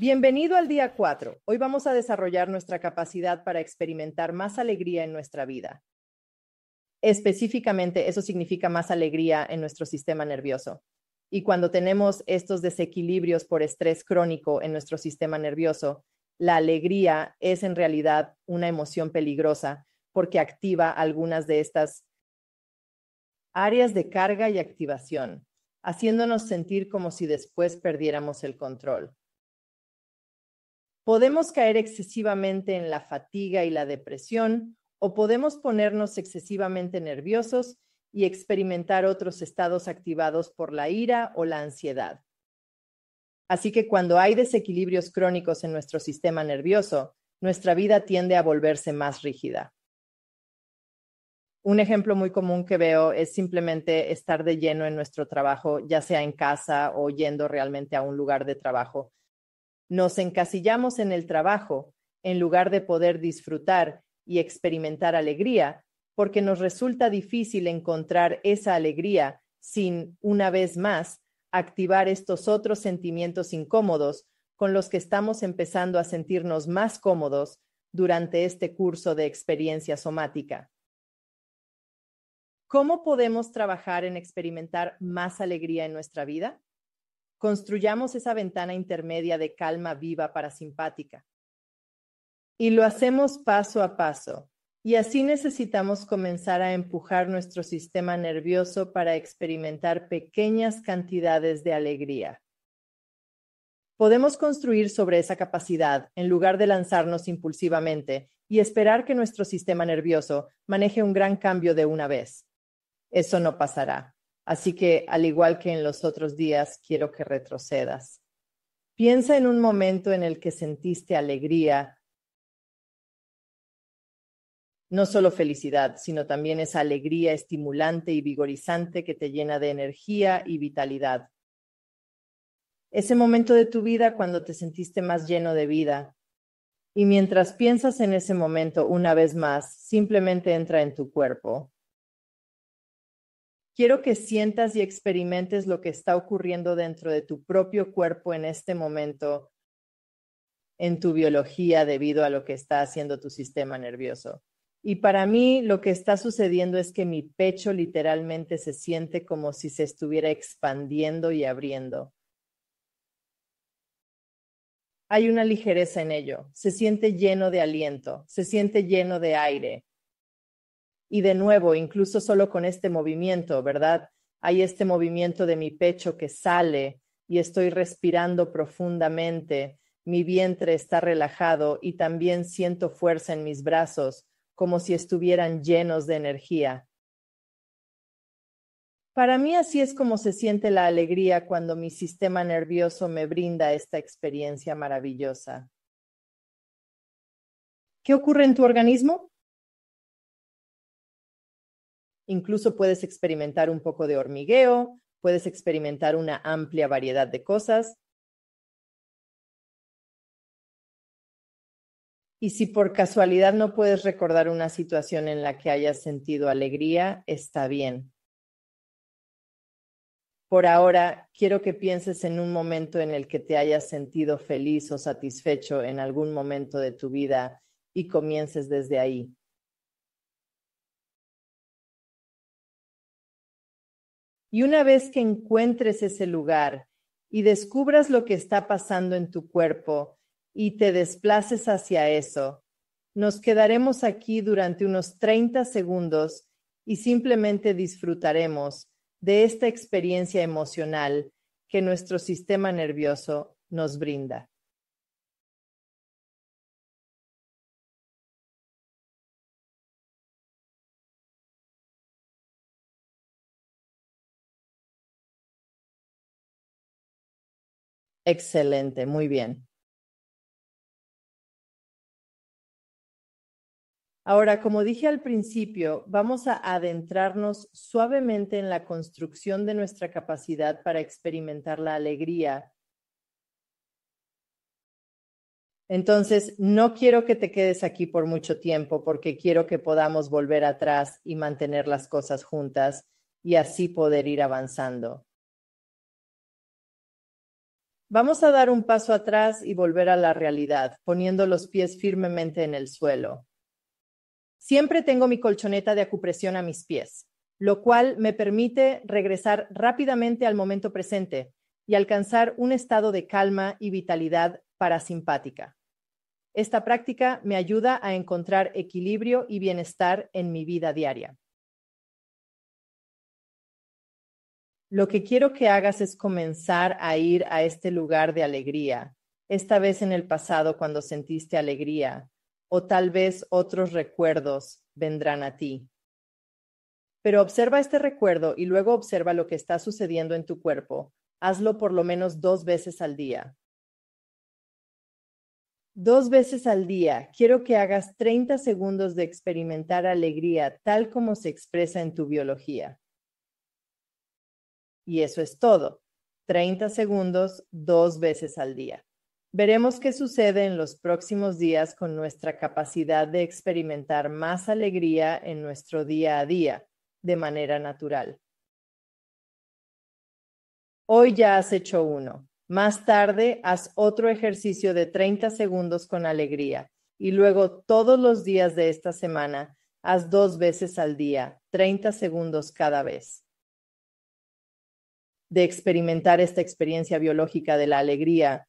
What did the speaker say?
Bienvenido al día 4. Hoy vamos a desarrollar nuestra capacidad para experimentar más alegría en nuestra vida. Específicamente, eso significa más alegría en nuestro sistema nervioso. Y cuando tenemos estos desequilibrios por estrés crónico en nuestro sistema nervioso, la alegría es en realidad una emoción peligrosa porque activa algunas de estas áreas de carga y activación, haciéndonos sentir como si después perdiéramos el control. Podemos caer excesivamente en la fatiga y la depresión o podemos ponernos excesivamente nerviosos y experimentar otros estados activados por la ira o la ansiedad. Así que cuando hay desequilibrios crónicos en nuestro sistema nervioso, nuestra vida tiende a volverse más rígida. Un ejemplo muy común que veo es simplemente estar de lleno en nuestro trabajo, ya sea en casa o yendo realmente a un lugar de trabajo nos encasillamos en el trabajo en lugar de poder disfrutar y experimentar alegría, porque nos resulta difícil encontrar esa alegría sin, una vez más, activar estos otros sentimientos incómodos con los que estamos empezando a sentirnos más cómodos durante este curso de experiencia somática. ¿Cómo podemos trabajar en experimentar más alegría en nuestra vida? construyamos esa ventana intermedia de calma viva parasimpática. Y lo hacemos paso a paso. Y así necesitamos comenzar a empujar nuestro sistema nervioso para experimentar pequeñas cantidades de alegría. Podemos construir sobre esa capacidad en lugar de lanzarnos impulsivamente y esperar que nuestro sistema nervioso maneje un gran cambio de una vez. Eso no pasará. Así que, al igual que en los otros días, quiero que retrocedas. Piensa en un momento en el que sentiste alegría, no solo felicidad, sino también esa alegría estimulante y vigorizante que te llena de energía y vitalidad. Ese momento de tu vida cuando te sentiste más lleno de vida. Y mientras piensas en ese momento una vez más, simplemente entra en tu cuerpo. Quiero que sientas y experimentes lo que está ocurriendo dentro de tu propio cuerpo en este momento, en tu biología, debido a lo que está haciendo tu sistema nervioso. Y para mí lo que está sucediendo es que mi pecho literalmente se siente como si se estuviera expandiendo y abriendo. Hay una ligereza en ello, se siente lleno de aliento, se siente lleno de aire, y de nuevo, incluso solo con este movimiento, ¿verdad? Hay este movimiento de mi pecho que sale y estoy respirando profundamente, mi vientre está relajado y también siento fuerza en mis brazos, como si estuvieran llenos de energía. Para mí así es como se siente la alegría cuando mi sistema nervioso me brinda esta experiencia maravillosa. ¿Qué ocurre en tu organismo? Incluso puedes experimentar un poco de hormigueo, puedes experimentar una amplia variedad de cosas. Y si por casualidad no puedes recordar una situación en la que hayas sentido alegría, está bien. Por ahora, quiero que pienses en un momento en el que te hayas sentido feliz o satisfecho en algún momento de tu vida y comiences desde ahí. Y una vez que encuentres ese lugar y descubras lo que está pasando en tu cuerpo y te desplaces hacia eso, nos quedaremos aquí durante unos 30 segundos y simplemente disfrutaremos de esta experiencia emocional que nuestro sistema nervioso nos brinda. Excelente, muy bien. Ahora, como dije al principio, vamos a adentrarnos suavemente en la construcción de nuestra capacidad para experimentar la alegría. Entonces, no quiero que te quedes aquí por mucho tiempo porque quiero que podamos volver atrás y mantener las cosas juntas y así poder ir avanzando. Vamos a dar un paso atrás y volver a la realidad, poniendo los pies firmemente en el suelo. Siempre tengo mi colchoneta de acupresión a mis pies, lo cual me permite regresar rápidamente al momento presente y alcanzar un estado de calma y vitalidad parasimpática. Esta práctica me ayuda a encontrar equilibrio y bienestar en mi vida diaria. Lo que quiero que hagas es comenzar a ir a este lugar de alegría, esta vez en el pasado cuando sentiste alegría, o tal vez otros recuerdos vendrán a ti. Pero observa este recuerdo y luego observa lo que está sucediendo en tu cuerpo. Hazlo por lo menos dos veces al día. Dos veces al día, quiero que hagas 30 segundos de experimentar alegría tal como se expresa en tu biología. Y eso es todo. 30 segundos dos veces al día. Veremos qué sucede en los próximos días con nuestra capacidad de experimentar más alegría en nuestro día a día de manera natural. Hoy ya has hecho uno. Más tarde haz otro ejercicio de 30 segundos con alegría y luego todos los días de esta semana haz dos veces al día, 30 segundos cada vez de experimentar esta experiencia biológica de la alegría